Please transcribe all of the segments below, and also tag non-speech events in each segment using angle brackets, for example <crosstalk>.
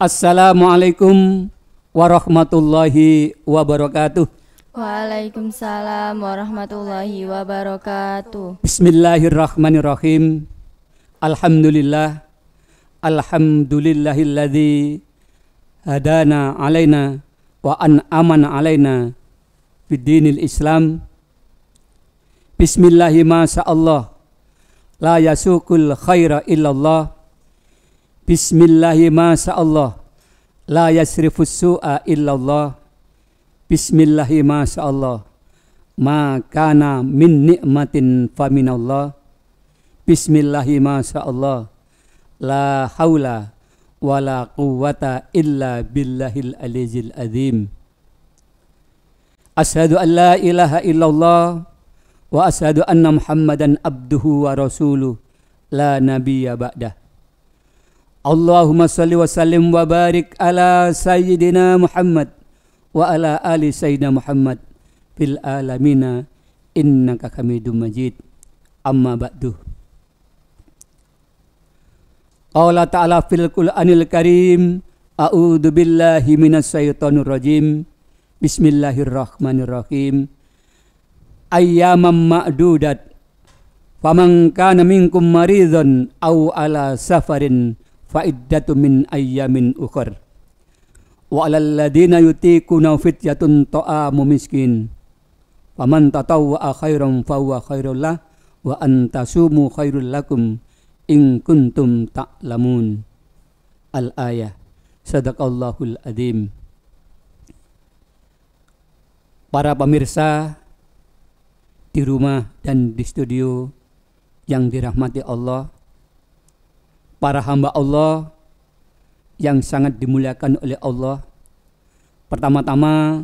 Assalamualaikum warahmatullahi wabarakatuh. Waalaikumsalam warahmatullahi wabarakatuh. Bismillahirrahmanirrahim. Alhamdulillah. Alhamdulillahilladzi hadana alaina wa an'aman alaina bidinil Islam. Bismillahirrahmanirrahim. La yasukul khaira illallah Bismillahirrahmanirrahim. La yasrifus su'a illallah. Bismillahi masya Ma kana min ni'matin fa minallah. Bismillahirrahmanirrahim. La haula wala la illa billahil alizil azim. Ashadu an la ilaha illallah wa ashadu anna muhammadan abduhu wa rasuluh la nabiyya ba'dah. Allahumma salli wa sallim wa barik ala sayyidina Muhammad wa ala ali sayyidina Muhammad fil alamina innaka hamidum majid amma ba'du Qala ta'ala fil Qur'anil Karim A'udzu billahi minasyaitonir rajim Bismillahirrahmanirrahim Ayyamam ma'dudat Faman kana minkum maridun aw ala safarin faiddatu min ayyamin ukhar wa alal ladina yutikuna fityatun ta'amu miskin faman tatawwa khairan fahuwa khairul lah wa antasumu khairul lakum in kuntum ta'lamun al ayah sadaqallahul adim para pemirsa di rumah dan di studio yang dirahmati Allah para hamba Allah yang sangat dimuliakan oleh Allah. Pertama-tama,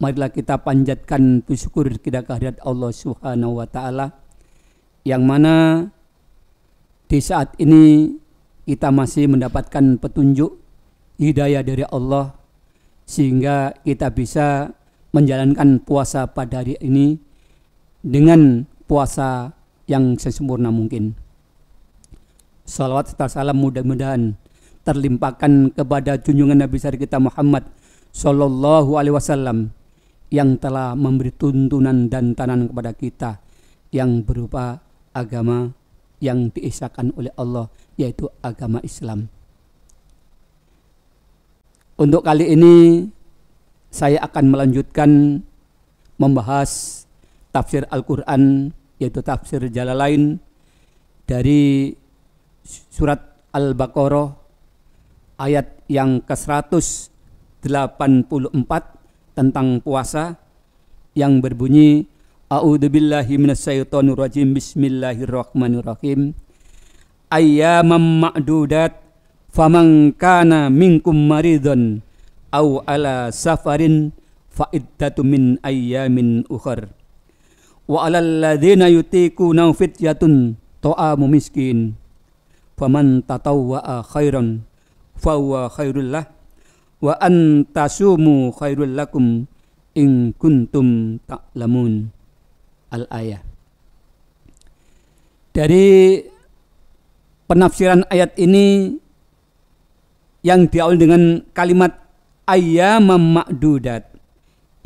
marilah kita panjatkan syukur kita kehadirat Allah Subhanahu wa taala yang mana di saat ini kita masih mendapatkan petunjuk hidayah dari Allah sehingga kita bisa menjalankan puasa pada hari ini dengan puasa yang sesempurna mungkin. Salawat serta salam mudah-mudahan terlimpahkan kepada junjungan Nabi besar kita Muhammad Sallallahu Alaihi Wasallam yang telah memberi tuntunan dan tanan kepada kita yang berupa agama yang diisahkan oleh Allah yaitu agama Islam. Untuk kali ini saya akan melanjutkan membahas tafsir Al-Quran yaitu tafsir jalan lain dari surat Al-Baqarah ayat yang ke-184 tentang puasa yang berbunyi A'udzubillahi minasyaitonirrajim bismillahirrahmanirrahim ayyamam ma'dudat faman kana minkum maridun aw ala safarin fa iddatu min ayyamin ukhar wa alal ladzina yutiku fityatun ta'amu miskin faman tatawwa khairan fawa khairul lah wa antasumu khairul lakum in kuntum ta'lamun al ayat. dari penafsiran ayat ini yang diawali dengan kalimat ayyaman ma'dudat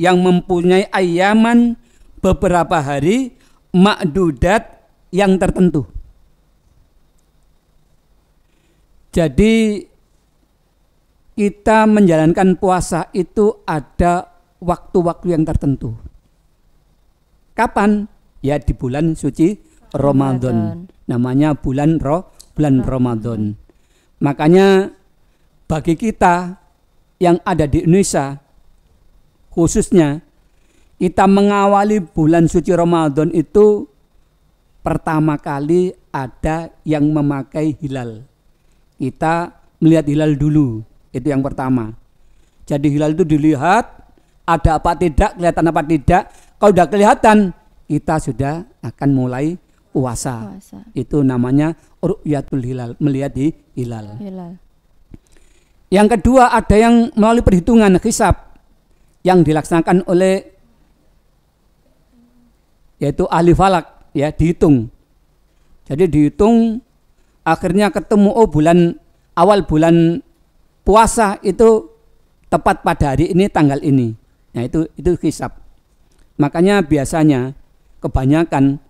yang mempunyai ayaman beberapa hari makdudat yang tertentu. Jadi kita menjalankan puasa itu ada waktu-waktu yang tertentu. Kapan? Ya di bulan suci Ramadan. Namanya bulan Ro, bulan Ramadan. Ramadan. Makanya bagi kita yang ada di Indonesia khususnya kita mengawali bulan suci Ramadan itu pertama kali ada yang memakai hilal kita melihat hilal dulu. Itu yang pertama. Jadi hilal itu dilihat ada apa tidak, kelihatan apa tidak. Kalau sudah kelihatan, kita sudah akan mulai puasa. Itu namanya ru'yatul hilal, melihat di hilal. hilal. Yang kedua ada yang melalui perhitungan hisab yang dilaksanakan oleh yaitu ahli falak ya dihitung. Jadi dihitung akhirnya ketemu oh bulan awal bulan puasa itu tepat pada hari ini tanggal ini. Nah itu itu hisap. Makanya biasanya kebanyakan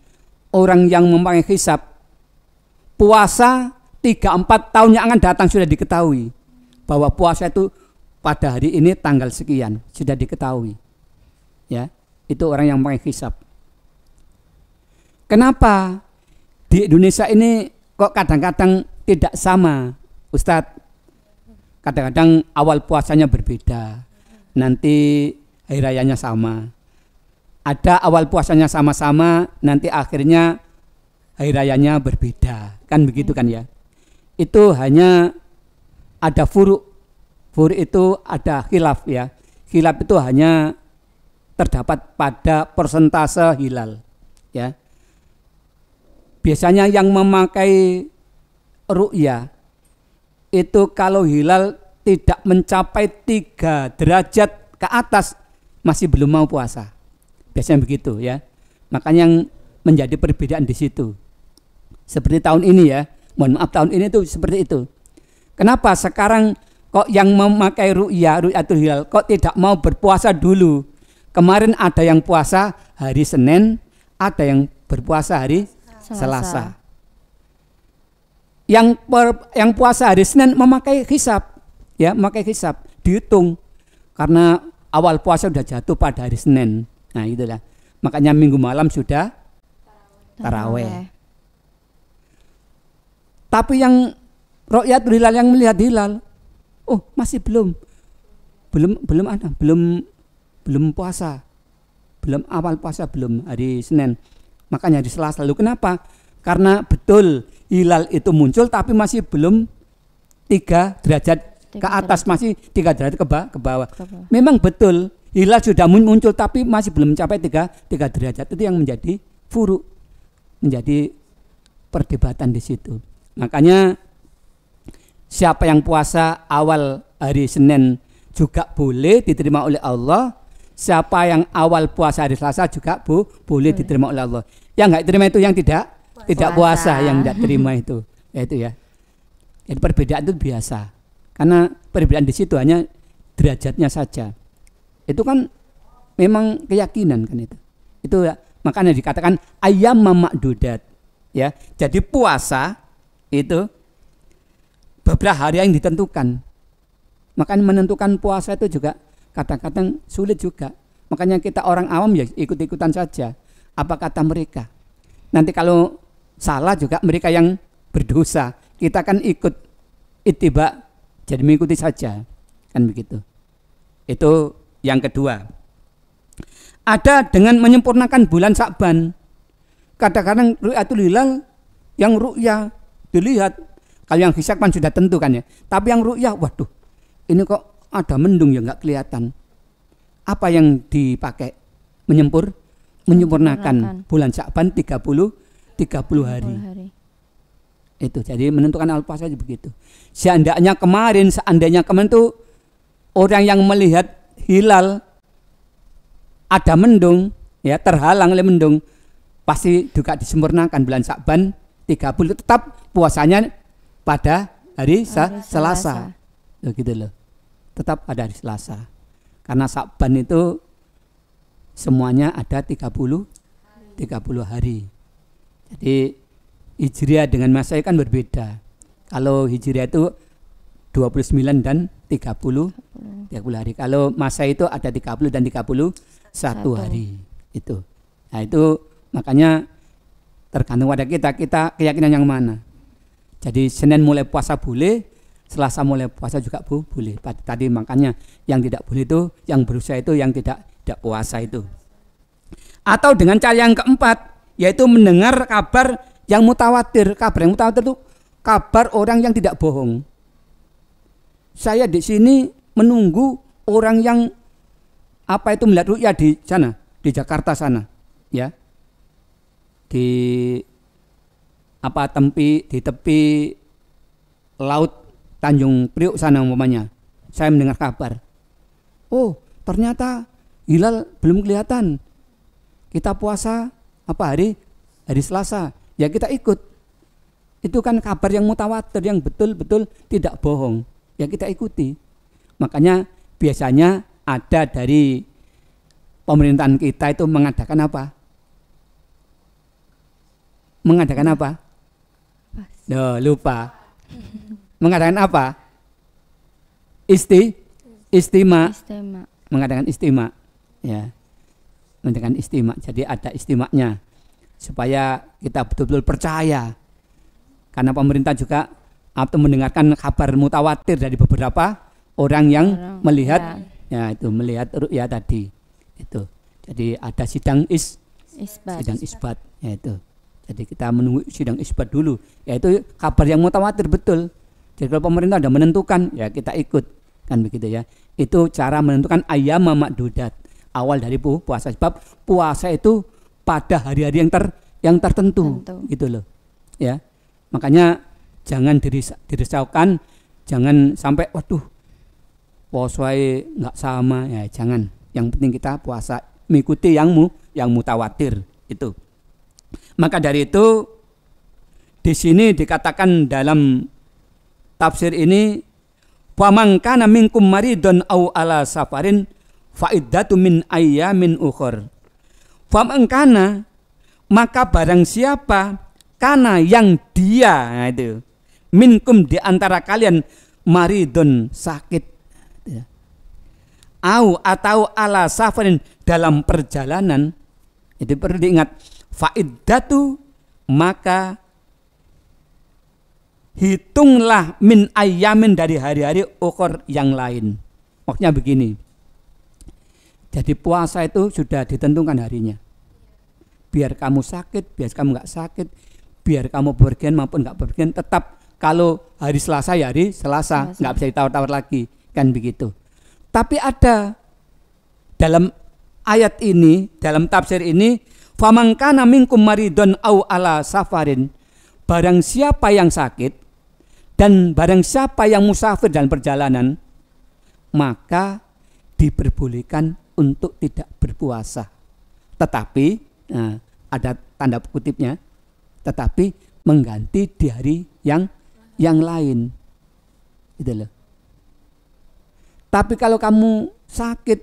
orang yang memakai hisap puasa 3 empat tahun yang akan datang sudah diketahui bahwa puasa itu pada hari ini tanggal sekian sudah diketahui. Ya, itu orang yang memakai hisap. Kenapa di Indonesia ini kok kadang-kadang tidak sama Ustadz kadang-kadang awal puasanya berbeda nanti hari rayanya sama ada awal puasanya sama-sama nanti akhirnya hari rayanya berbeda kan begitu kan ya itu hanya ada furuk furuk itu ada khilaf ya khilaf itu hanya terdapat pada persentase hilal ya biasanya yang memakai ru'ya itu kalau hilal tidak mencapai tiga derajat ke atas masih belum mau puasa. Biasanya begitu ya. Makanya yang menjadi perbedaan di situ. Seperti tahun ini ya. Mohon maaf tahun ini itu seperti itu. Kenapa sekarang kok yang memakai ru'ya, ru'yatul hilal kok tidak mau berpuasa dulu? Kemarin ada yang puasa hari Senin, ada yang berpuasa hari Selasa. Selasa. Yang per, yang puasa hari Senin memakai hisap, ya memakai hisap, dihitung karena awal puasa sudah jatuh pada hari Senin. Nah itulah makanya minggu malam sudah taraweh. Tapi yang rakyat hilal yang melihat hilal, oh masih belum, belum belum ada, belum belum puasa, belum awal puasa belum hari Senin. Makanya di sela selalu kenapa? Karena betul hilal itu muncul tapi masih belum tiga derajat tiga ke atas derajat. masih tiga derajat ke, bawah. Ke bawah. Memang betul hilal sudah muncul tapi masih belum mencapai tiga tiga derajat itu yang menjadi furu menjadi perdebatan di situ. Makanya siapa yang puasa awal hari Senin juga boleh diterima oleh Allah. Siapa yang awal puasa hari Selasa juga bu, boleh, boleh diterima oleh Allah. Yang nggak terima itu yang tidak puasa. tidak puasa, yang tidak terima itu. Ya itu ya. Jadi perbedaan itu biasa. Karena perbedaan di situ hanya derajatnya saja. Itu kan memang keyakinan kan itu. Itu ya, makanya dikatakan ayam mamak dudat. Ya, jadi puasa itu beberapa hari yang ditentukan. Makanya menentukan puasa itu juga kadang-kadang sulit juga. Makanya kita orang awam ya ikut-ikutan saja apa kata mereka. Nanti kalau salah juga mereka yang berdosa, kita kan ikut itibak jadi mengikuti saja. Kan begitu. Itu yang kedua. Ada dengan menyempurnakan bulan Sa'ban. Kadang-kadang ru'yatul hilal yang ru'ya dilihat. Kalau yang hisyak kan sudah tentu kan ya. Tapi yang ru'ya, waduh ini kok ada mendung ya nggak kelihatan. Apa yang dipakai? Menyempur, menyempurnakan bulan sya'ban 30 30 hari. puluh hari. Itu jadi menentukan awal puasa begitu. Seandainya kemarin seandainya kemarin tuh orang yang melihat hilal ada mendung ya terhalang oleh mendung pasti juga disempurnakan bulan tiga 30 tetap puasanya pada hari, hari Selasa. Selasa. Loh, gitu loh. Tetap pada hari Selasa. Karena sya'ban itu Semuanya ada 30 30 hari. Jadi Hijriah dengan Masehi kan berbeda. Kalau Hijriah itu 29 dan 30 30 hari. Kalau masa itu ada 30 dan puluh Satu. hari. Itu. Nah, itu makanya tergantung pada kita kita keyakinan yang mana. Jadi Senin mulai puasa boleh, Selasa mulai puasa juga bu, boleh. Tadi makanya yang tidak boleh itu yang berusaha itu yang tidak tidak puasa itu. Atau dengan cara yang keempat, yaitu mendengar kabar yang mutawatir. Kabar yang mutawatir itu kabar orang yang tidak bohong. Saya di sini menunggu orang yang apa itu melihat ya di sana, di Jakarta sana, ya. Di apa tempi di tepi laut Tanjung Priuk sana umpamanya. Saya mendengar kabar. Oh, ternyata hilal belum kelihatan. Kita puasa apa hari? Hari Selasa. Ya kita ikut. Itu kan kabar yang mutawatir yang betul-betul tidak bohong. Ya kita ikuti. Makanya biasanya ada dari pemerintahan kita itu mengadakan apa? Mengadakan apa? No, lupa. Mengadakan apa? Isti, istima. istima. Mengadakan istima ya dengan istimak jadi ada istimaknya supaya kita betul-betul percaya karena pemerintah juga atau mendengarkan kabar mutawatir dari beberapa orang yang orang, melihat ya. ya itu melihat ya tadi itu jadi ada sidang is isbat. sidang isbat ya itu jadi kita menunggu sidang isbat dulu yaitu kabar yang mutawatir betul jadi pemerintah sudah menentukan ya kita ikut kan begitu ya itu cara menentukan ayam mamak dudat awal dari pu puasa sebab puasa itu pada hari-hari yang ter yang tertentu Tentu. gitu loh ya makanya jangan diris dirisaukan jangan sampai waduh poswai nggak sama ya jangan yang penting kita puasa mengikuti yang mu yang mutawatir itu maka dari itu di sini dikatakan dalam tafsir ini pamangkana minkum maridon au ala safarin fa'iddatu min ayyamin ukhur. Fam engkana maka barang siapa kana yang dia nah itu minkum di antara kalian maridun sakit ya. au atau ala safarin dalam perjalanan itu perlu diingat fa'iddatu maka hitunglah min ayamin dari hari-hari ukur yang lain. Maksudnya begini. Jadi puasa itu sudah ditentukan harinya. Biar kamu sakit, biar kamu nggak sakit, biar kamu bergen maupun nggak bergen, tetap kalau hari Selasa ya hari Selasa, nggak bisa ditawar-tawar lagi, kan begitu. Tapi ada dalam ayat ini, dalam tafsir ini, famangkana minkum maridon au ala safarin, barang siapa yang sakit dan barang siapa yang musafir dalam perjalanan, maka diperbolehkan untuk tidak berpuasa. Tetapi nah, ada tanda kutipnya, tetapi mengganti di hari yang yang lain. Gitu loh. Tapi kalau kamu sakit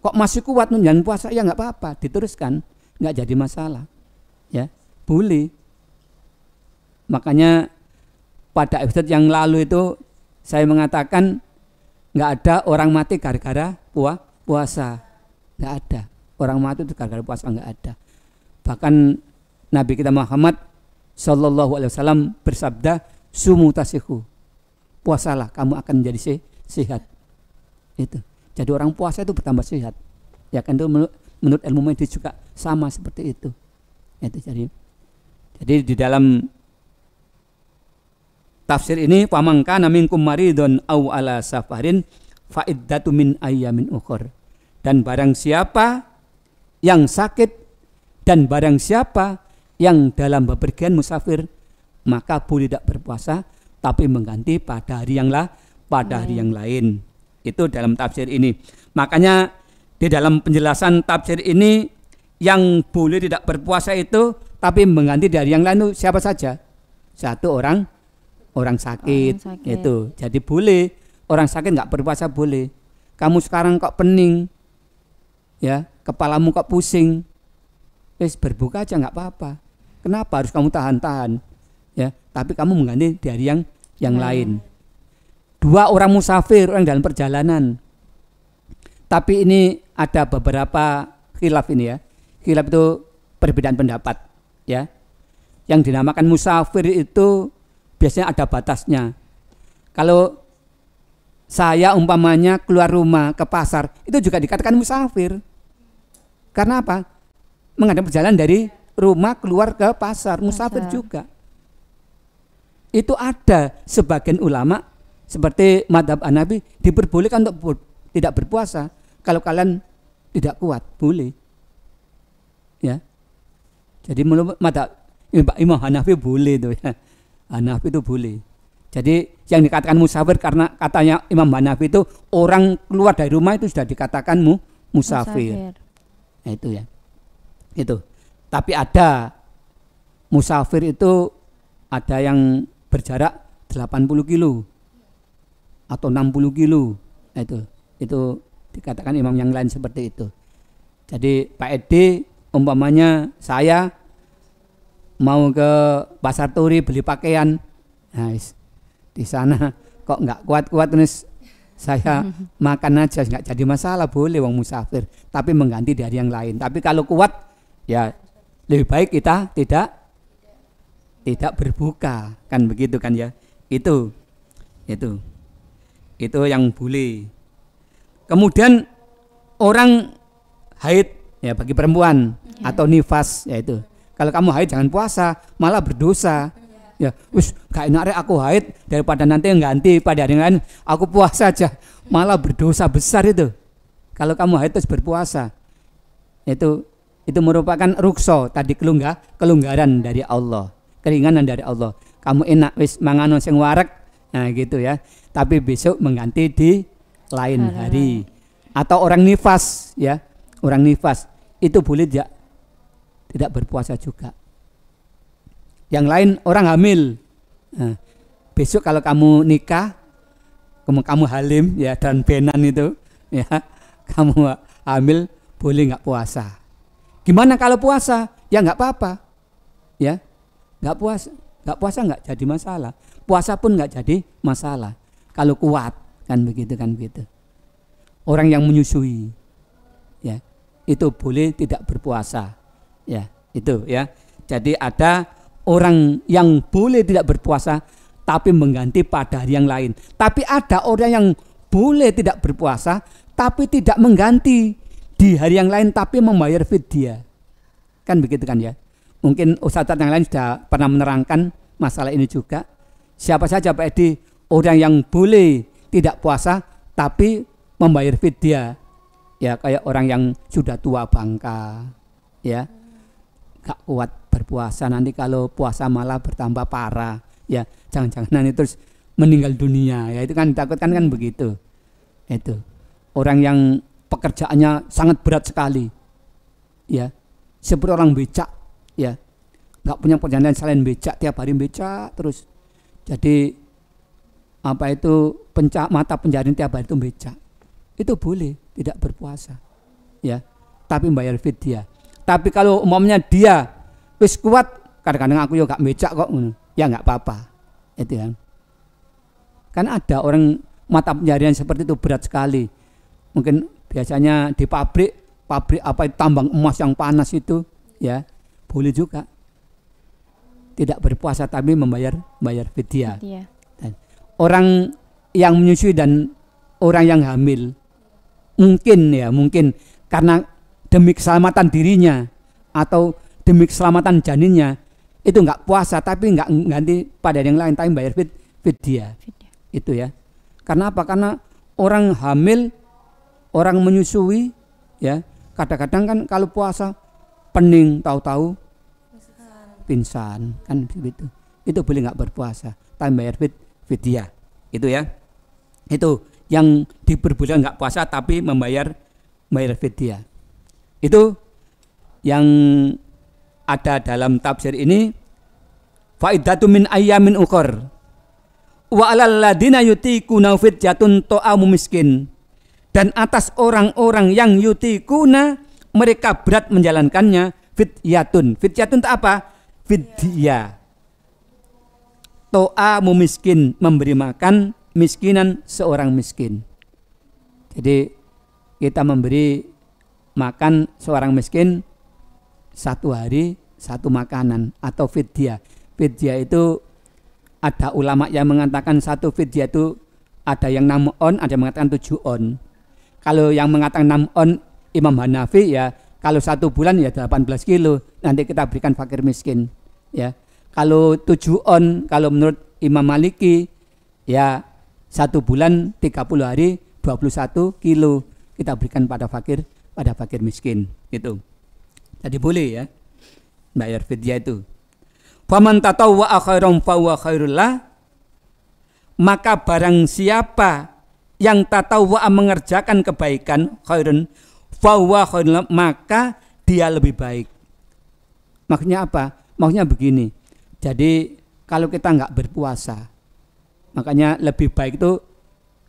kok masih kuat menjalani puasa ya nggak apa-apa, diteruskan, nggak jadi masalah. Ya, boleh. Makanya pada episode yang lalu itu saya mengatakan nggak ada orang mati gara-gara puasa puasa nggak ada orang mati itu gara puasa nggak ada bahkan Nabi kita Muhammad Shallallahu Alaihi Wasallam bersabda tasihu puasalah kamu akan menjadi se sehat itu jadi orang puasa itu bertambah sehat ya kan itu menurut, menurut ilmu medis juga sama seperti itu itu jadi jadi di dalam tafsir ini pamangka namingkum maridon au ala safarin fa'iddatu min ayyamin ukhur. Dan barang siapa yang sakit dan barang siapa yang dalam bepergian musafir maka boleh tidak berpuasa tapi mengganti pada hari yang lah pada hari hmm. yang lain. Itu dalam tafsir ini. Makanya di dalam penjelasan tafsir ini yang boleh tidak berpuasa itu tapi mengganti dari yang lain itu siapa saja? Satu orang orang sakit, orang sakit. itu. Jadi boleh Orang sakit nggak berpuasa boleh. Kamu sekarang kok pening, ya kepalamu kok pusing, wes berbuka aja nggak apa-apa. Kenapa harus kamu tahan-tahan? Ya, tapi kamu mengganti dari yang yang hmm. lain. Dua orang musafir, orang dalam perjalanan. Tapi ini ada beberapa khilaf ini ya. Khilaf itu perbedaan pendapat, ya. Yang dinamakan musafir itu biasanya ada batasnya. Kalau saya umpamanya keluar rumah ke pasar, itu juga dikatakan musafir. Karena apa? Menghadap perjalanan dari rumah keluar ke pasar, musafir pasar. juga. Itu ada sebagian ulama seperti madhab Anabi diperbolehkan untuk tidak berpuasa kalau kalian tidak kuat, boleh. Ya. Jadi menurut madhab Imam Hanafi boleh itu ya. Hanafi itu boleh. Jadi yang dikatakan musafir karena katanya Imam Hanafi itu orang keluar dari rumah itu sudah dikatakan mu, musafir. musafir. Nah, itu ya. Itu. Tapi ada musafir itu ada yang berjarak 80 kilo atau 60 kilo. Nah, itu itu dikatakan imam yang lain seperti itu. Jadi Pak Edi umpamanya saya mau ke pasar turi beli pakaian, nah, di sana kok nggak kuat-kuat nih saya <laughs> makan aja nggak jadi masalah boleh wong musafir tapi mengganti dari yang lain tapi kalau kuat ya lebih baik kita tidak tidak berbuka kan begitu kan ya itu itu itu yang boleh kemudian orang haid ya bagi perempuan iya. atau nifas yaitu kalau kamu haid jangan puasa malah berdosa ya wis gak enak rek aku haid daripada nanti ganti pada hari lain aku puasa aja malah berdosa besar itu kalau kamu haid terus berpuasa itu itu merupakan rukso tadi kelunggah kelunggaran dari Allah keringanan dari Allah kamu enak wis mangano sing warak nah gitu ya tapi besok mengganti di lain hari, hari. atau orang nifas ya orang nifas itu boleh tidak tidak berpuasa juga yang lain orang hamil. Nah, besok kalau kamu nikah, kamu kamu halim ya dan benan itu, ya <laughs> kamu hamil boleh nggak puasa. Gimana kalau puasa? Ya nggak apa-apa, ya nggak puasa, nggak puasa nggak jadi masalah. Puasa pun nggak jadi masalah kalau kuat kan begitu kan begitu. Orang yang menyusui, ya itu boleh tidak berpuasa, ya itu ya. Jadi ada orang yang boleh tidak berpuasa tapi mengganti pada hari yang lain. Tapi ada orang yang boleh tidak berpuasa tapi tidak mengganti di hari yang lain tapi membayar fidyah. Kan begitu kan ya. Mungkin ustadz yang lain sudah pernah menerangkan masalah ini juga. Siapa saja Pak Edi orang yang boleh tidak puasa tapi membayar fidyah. Ya kayak orang yang sudah tua bangka ya. Gak kuat berpuasa nanti kalau puasa malah bertambah parah ya jangan-jangan nanti terus meninggal dunia ya itu kan ditakutkan kan begitu itu orang yang pekerjaannya sangat berat sekali ya seperti orang becak ya nggak punya pekerjaan selain becak tiap hari becak terus jadi apa itu penca mata penjaring tiap hari itu becak itu boleh tidak berpuasa ya tapi bayar fidyah tapi kalau umumnya dia wis kuat kadang-kadang aku juga gak becak kok ya nggak apa-apa itu kan kan ada orang mata pencarian seperti itu berat sekali mungkin biasanya di pabrik pabrik apa itu tambang emas yang panas itu ya boleh juga tidak berpuasa tapi membayar bayar fidyah. orang yang menyusui dan orang yang hamil mungkin ya mungkin karena demi keselamatan dirinya atau demi keselamatan janinnya itu nggak puasa tapi nggak ganti pada yang lain tapi bayar fit fit dia itu ya karena apa karena orang hamil orang menyusui ya kadang-kadang kan kalau puasa pening tahu-tahu pingsan kan begitu itu boleh nggak berpuasa tapi bayar fit fit dia itu ya itu yang diperbolehkan nggak puasa tapi membayar bayar fit dia itu yang ada dalam tafsir ini faidatu min ayyamin ukur wa alal ladina yutikuna fidyatun to'amu miskin dan atas orang-orang yang yutikuna mereka berat menjalankannya fidyatun fidyatun itu apa fidya toa miskin memberi makan miskinan seorang miskin jadi kita memberi makan seorang miskin satu hari satu makanan atau fidya. Fidya itu ada ulama yang mengatakan satu fidya itu ada yang enam on, ada yang mengatakan tujuh on. Kalau yang mengatakan enam on Imam Hanafi ya kalau satu bulan ya 18 kilo nanti kita berikan fakir miskin ya kalau tujuh on kalau menurut Imam Maliki ya satu bulan 30 hari 21 kilo kita berikan pada fakir pada fakir miskin gitu Tadi boleh ya bayar fidyah itu. Faman wa khairan fahuwa khairullah. Maka barang siapa yang tatawwa mengerjakan kebaikan khairun fahuwa khairullah maka dia lebih baik. Maksudnya apa? Maksudnya begini. Jadi kalau kita nggak berpuasa, makanya lebih baik itu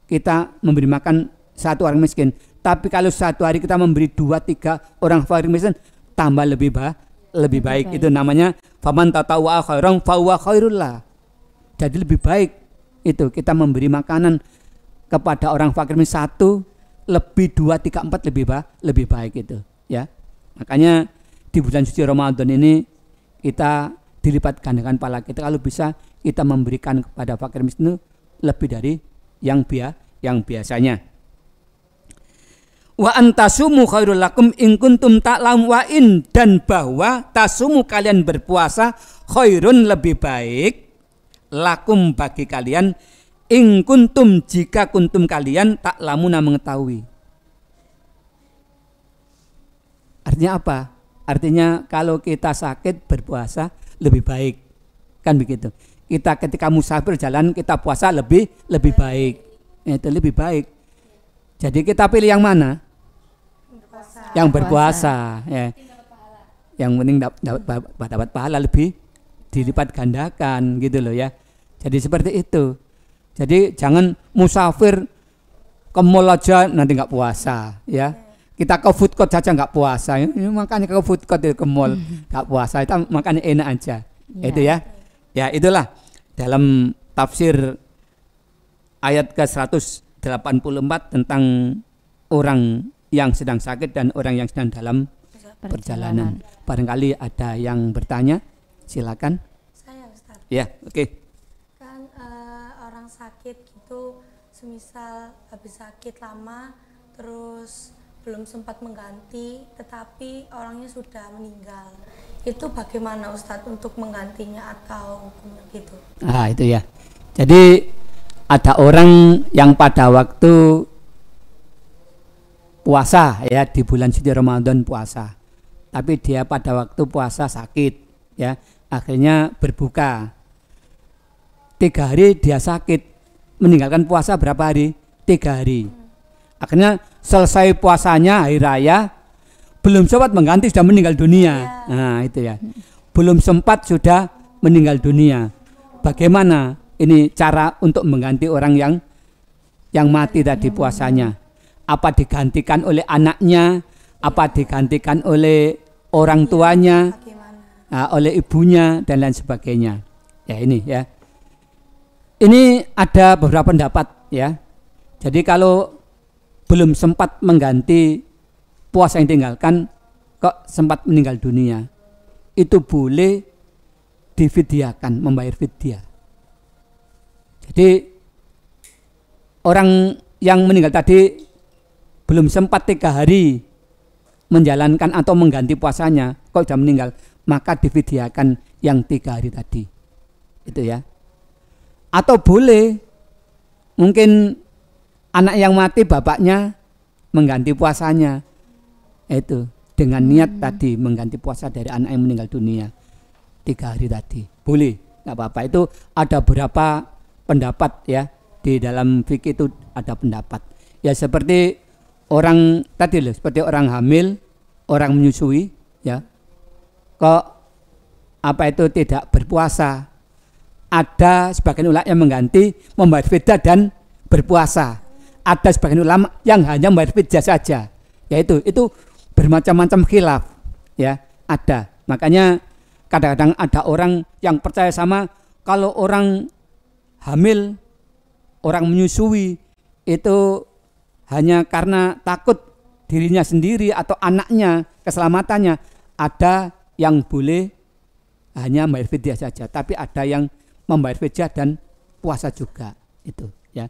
kita memberi makan satu orang miskin. Tapi kalau satu hari kita memberi dua tiga orang fakir miskin, tambah lebih bah lebih baik. baik. Itu namanya faman tatawwa khairan fahuwa khairullah Jadi lebih baik itu kita memberi makanan kepada orang fakir miskin satu lebih dua tiga empat lebih bah lebih baik itu ya makanya di bulan suci Ramadan ini kita dilipat gandakan pala kita kalau bisa kita memberikan kepada fakir miskin lebih dari yang biasa yang biasanya wa antasumu khairul lakum in kuntum ta'lam wa in dan bahwa tasumu kalian berpuasa khairun lebih baik lakum bagi kalian in kuntum jika kuntum kalian tak lamuna mengetahui artinya apa artinya kalau kita sakit berpuasa lebih baik kan begitu kita ketika musafir jalan kita puasa lebih lebih baik itu lebih baik jadi kita pilih yang mana yang berpuasa ya yang penting dapat dapat pahala lebih dilipat gandakan gitu loh ya jadi seperti itu jadi jangan musafir ke mall aja nanti nggak puasa ya kita ke food court saja nggak puasa ya, makanya ke food court ke mall <laughs> nggak puasa itu makanya enak aja ya. itu ya ya itulah dalam tafsir ayat ke 184 tentang orang yang sedang sakit dan orang yang sedang dalam perjalanan. perjalanan. Barangkali ada yang bertanya, silakan. Saya Ustaz. Ya, oke. Okay. Kan uh, orang sakit gitu, semisal habis sakit lama, terus belum sempat mengganti, tetapi orangnya sudah meninggal. Itu bagaimana Ustadz untuk menggantinya atau gitu? Ah itu ya. Jadi ada orang yang pada waktu puasa ya di bulan suci Ramadan puasa. Tapi dia pada waktu puasa sakit ya, akhirnya berbuka. Tiga hari dia sakit, meninggalkan puasa berapa hari? Tiga hari. Akhirnya selesai puasanya hari raya, belum sempat mengganti sudah meninggal dunia. Ya. Nah itu ya, belum sempat sudah meninggal dunia. Bagaimana ini cara untuk mengganti orang yang yang mati tadi puasanya? apa digantikan oleh anaknya, apa digantikan oleh orang iya, tuanya, uh, oleh ibunya dan lain sebagainya. Ya ini ya. Ini ada beberapa pendapat ya. Jadi kalau belum sempat mengganti puasa yang tinggalkan kok sempat meninggal dunia itu boleh dividiakan membayar fidyah jadi orang yang meninggal tadi belum sempat tiga hari menjalankan atau mengganti puasanya, kok sudah meninggal, maka dividiakan yang tiga hari tadi. Itu ya. Atau boleh mungkin anak yang mati bapaknya mengganti puasanya. Itu dengan niat hmm. tadi mengganti puasa dari anak yang meninggal dunia tiga hari tadi. Boleh, nggak apa-apa. Itu ada berapa pendapat ya di dalam fikih itu ada pendapat. Ya seperti orang tadi loh seperti orang hamil, orang menyusui, ya. Kok apa itu tidak berpuasa? Ada sebagian ulama yang mengganti membayar beda dan berpuasa. Ada sebagian ulama yang hanya membayar beda saja. Yaitu itu bermacam-macam khilaf, ya. Ada. Makanya kadang-kadang ada orang yang percaya sama kalau orang hamil, orang menyusui itu hanya karena takut dirinya sendiri atau anaknya, keselamatannya, ada yang boleh hanya membayar fidyah saja, tapi ada yang membayar fidyah dan puasa juga itu ya.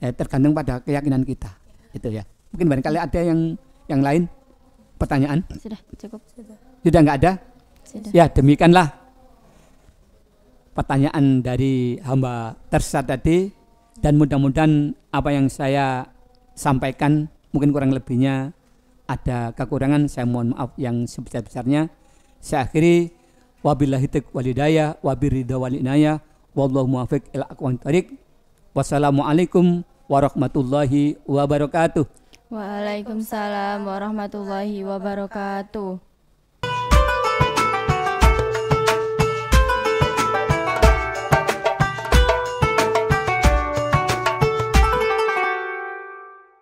Eh, tergantung pada keyakinan kita itu ya. Mungkin barangkali ada yang yang lain pertanyaan? Sudah cukup sudah. Sudah nggak ada? Sudah. Ya demikianlah pertanyaan dari hamba tersesat tadi dan mudah-mudahan apa yang saya sampaikan mungkin kurang lebihnya ada kekurangan saya mohon maaf yang sebesar-besarnya saya akhiri wabillahi taufiq walidaya wabirida walinaya wallahu muwafiq ila tarik thariq wassalamualaikum warahmatullahi wabarakatuh Waalaikumsalam warahmatullahi wabarakatuh